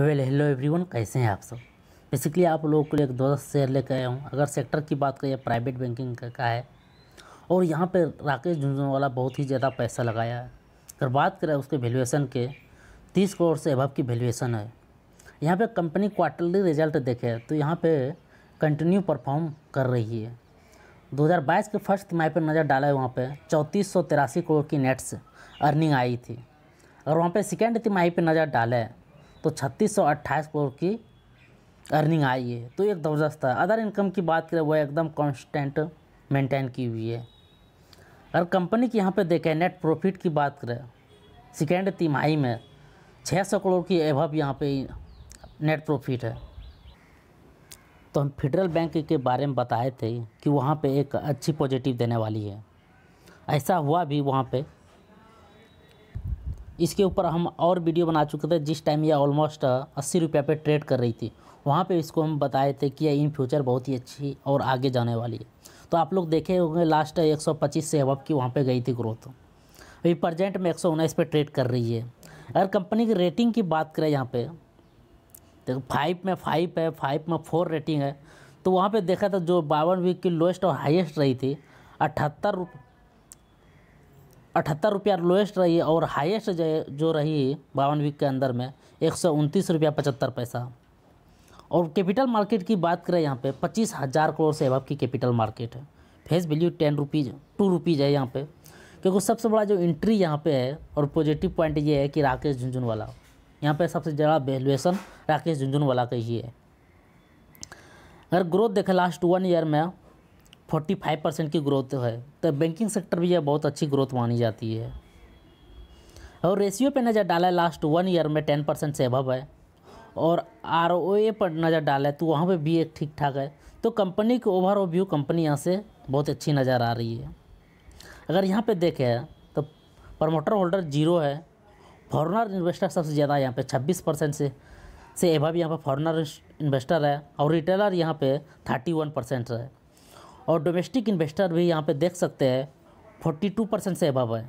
well hello everyone कैसे हैं आप सब बेसिकली आप लोगों के लिए एक दोस्त शेयर लेकर आया हूँ अगर सेक्टर की बात करें प्राइवेट बैंकिंग का है और यहाँ पर राकेश झुंझुनवाला बहुत ही ज़्यादा पैसा लगाया है अगर बात करें उसके वैल्यूएसन के तीस करोड़ से अभाव की वैल्यूएसन है यहाँ पर कंपनी क्वार्टरली रिजल्ट देखे तो यहाँ पर कंटिन्यू परफॉर्म कर रही है 2022 के फर्स्ट तिमाही पर नज़र डाला है वहाँ पे चौंतीस करोड़ की नेट्स अर्निंग आई थी और वहाँ पे सेकेंड तिमाही पे नज़र डाला है तो छत्तीस सौ अट्ठाईस करोड़ की अर्निंग आई है तो एक ज़बरदस्त है अदर इनकम की बात करें वह एकदम कांस्टेंट मेंटेन की हुई है अगर कंपनी की यहाँ पे देखें नेट प्रॉफिट की बात करें सेकेंड तिमाही में छः सौ करोड़ की एभव यहाँ पे नेट प्रॉफिट है तो हम फेडरल बैंक के बारे में बताए थे कि वहाँ पे एक अच्छी पॉजिटिव देने वाली है ऐसा हुआ भी वहाँ पर इसके ऊपर हम और वीडियो बना चुके थे जिस टाइम ये ऑलमोस्ट अस्सी रुपये पे ट्रेड कर रही थी वहाँ पे इसको हम बताए थे कि इन फ्यूचर बहुत ही अच्छी और आगे जाने वाली है तो आप लोग देखे होंगे लास्ट 125 से अब की वहाँ पे गई थी ग्रोथ अभी प्रजेंट में एक पर ट्रेड कर रही है अगर कंपनी की रेटिंग की बात करें यहाँ पर तो फाइव में फाइव है फाइव में फोर रेटिंग है तो वहाँ पर देखा था जो बावन वीक की लोएस्ट और हाइएस्ट रही थी अठहत्तर रुपये अठहत्तर रुपया लोएस्ट रही और हाईएस्ट जो रही बावन वीक के अंदर में एक सौ उनतीस रुपया पचहत्तर पैसा और कैपिटल मार्केट की बात करें यहाँ पे पच्चीस हज़ार करोड़ से अब की कैपिटल मार्केट है face value ten rupees two rupees है यहाँ पे क्योंकि सबसे बड़ा जो एंट्री यहाँ पे है और पॉजिटिव पॉइंट ये है कि राकेश झुंझुनवाला यहाँ पे सबसे ज़्यादा वैल्यूएसन राकेश झुंझुनवाला का ही है अगर ग्रोथ देखें लास्ट वन ईयर में फोर्टी फाइव परसेंट की ग्रोथ है तो बैंकिंग सेक्टर भी यह बहुत अच्छी ग्रोथ मानी जाती है और रेशियो पे नज़र डाला लास्ट वन ईयर में टेन परसेंट से अभव है और आर पर नज़र डाला तो वहाँ पर भी एक ठीक ठाक है तो कंपनी की ओवरऑल व्यू कंपनी यहाँ से बहुत अच्छी नज़र आ रही है अगर यहाँ पर देखें तो प्रमोटर होल्डर जीरो है फॉरनर इन्वेस्टर सबसे ज़्यादा यहाँ पर छब्बीस परसेंट से से एभव यहाँ पर फॉरनर इन्वेस्टर है और रिटेलर यहाँ पे वन परसेंट है और डोमेस्टिक इन्वेस्टर भी यहाँ पे देख सकते हैं फोर्टी टू परसेंट से अभाव है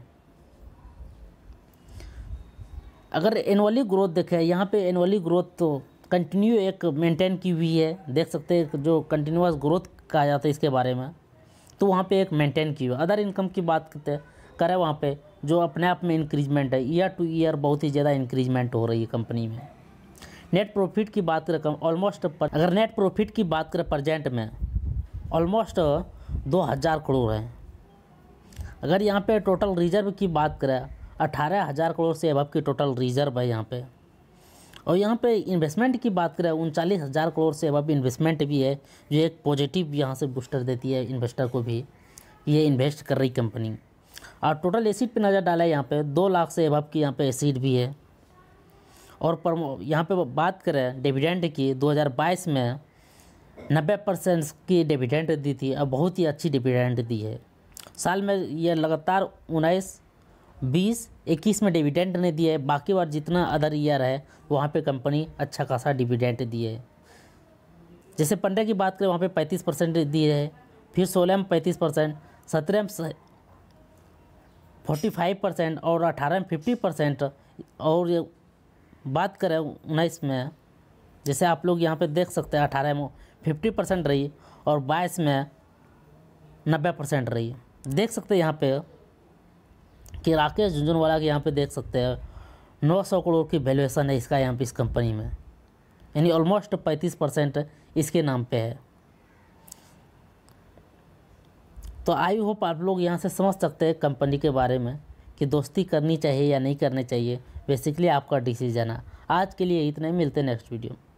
अगर एनुअली ग्रोथ देखें यहाँ पे एनुअली ग्रोथ तो कंटिन्यू एक मेंटेन की हुई है देख सकते हैं जो कंटिन्यूस ग्रोथ कहा जाता है इसके बारे में तो वहाँ पे एक मेंटेन की हुई अदर इनकम की बात करते करें वहाँ पे जो अपने आप में इंक्रीजमेंट है ईयर टू ईयर बहुत ही ज़्यादा इंक्रीजमेंट हो रही है कंपनी में नेट प्रॉफिट की बात करें ऑलमोस्ट अगर नेट प्रॉफिट की बात करें प्रजेंट में ऑलमोस्ट दो हज़ार करोड़ है अगर यहाँ पे टोटल रिजर्व की बात करें अठारह हज़ार करोड़ से अबब की टोटल रिजर्व है यहाँ पे और यहाँ पे इन्वेस्टमेंट की बात करें उनचालीस हज़ार करोड़ से अब इन्वेस्टमेंट भी है जो एक पॉजिटिव यहाँ से बूस्टर देती है इन्वेस्टर को भी ये इन्वेस्ट कर रही कंपनी और टोटल एसिड पे नज़र डाला है यहाँ पे दो लाख से अभाव की यहाँ पे एसिड भी है और यहाँ पे बात करें डिविडेंड की 2022 में नब्बे परसेंट की डिविडेंट दी थी और बहुत ही अच्छी डिविडेंट दी है साल में यह लगातार उन्नीस बीस इक्कीस में डिविडेंट नहीं दिया है बाकी बार जितना अदर ईयर है वहाँ पे कंपनी अच्छा खासा डिविडेंट दी है जैसे पंद्रह की बात करें वहाँ पे पैंतीस परसेंट दिए है फिर सोलह में पैंतीस परसेंट सत्रह में फोर्टी फाइव परसेंट और अठारह में फिफ्टी परसेंट और बात करें उन्नीस में जैसे आप लोग यहाँ पे देख सकते हैं अठारह में फिफ्टी परसेंट रही और बाईस में नब्बे परसेंट रही देख सकते हैं यहाँ पे कि राकेश झुंझुनवाला के यहाँ पे देख सकते हैं नौ सौ करोड़ की वैल्यूएसन है इसका यहाँ पे इस कंपनी में यानी ऑलमोस्ट पैंतीस परसेंट इसके नाम पे है तो आई होप आप लोग यहाँ से समझ सकते हैं कंपनी के बारे में कि दोस्ती करनी चाहिए या नहीं करनी चाहिए बेसिकली आपका डिसीजन है आज के लिए इतने मिलते नेक्स्ट वीडियो में